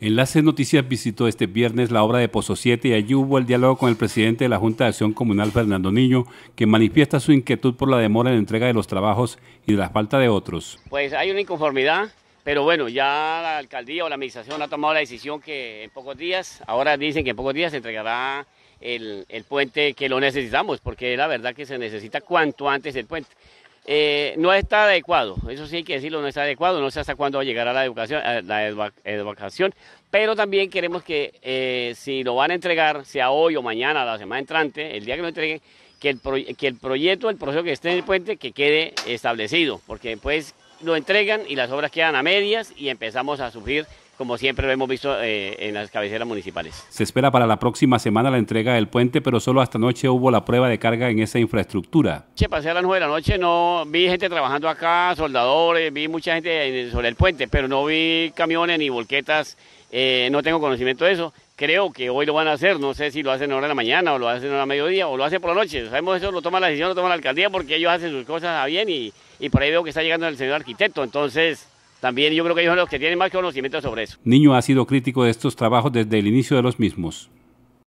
enlace Noticias visitó este viernes la obra de Pozo 7 y allí hubo el diálogo con el presidente de la Junta de Acción Comunal, Fernando Niño, que manifiesta su inquietud por la demora en la entrega de los trabajos y de la falta de otros. Pues hay una inconformidad, pero bueno, ya la alcaldía o la administración ha tomado la decisión que en pocos días, ahora dicen que en pocos días se entregará el, el puente que lo necesitamos, porque la verdad que se necesita cuanto antes el puente. Eh, no está adecuado, eso sí hay que decirlo, no está adecuado, no sé hasta cuándo va a la educación, la educación, pero también queremos que eh, si lo van a entregar, sea hoy o mañana, la semana entrante, el día que lo entreguen, que el, que el proyecto, el proceso que esté en el puente, que quede establecido, porque después pues, lo entregan y las obras quedan a medias y empezamos a sufrir como siempre lo hemos visto eh, en las cabeceras municipales. Se espera para la próxima semana la entrega del puente, pero solo hasta noche hubo la prueba de carga en esa infraestructura. Che, pasé a las 9 de la noche, no vi gente trabajando acá, soldadores, vi mucha gente sobre el puente, pero no vi camiones ni volquetas, eh, no tengo conocimiento de eso. Creo que hoy lo van a hacer, no sé si lo hacen ahora en la mañana o lo hacen ahora a mediodía o lo hacen por la noche. Sabemos eso, lo toma la decisión, lo toma la alcaldía porque ellos hacen sus cosas bien y, y por ahí veo que está llegando el señor arquitecto. Entonces, también yo creo que ellos son los que tienen más conocimiento sobre eso. Niño ha sido crítico de estos trabajos desde el inicio de los mismos.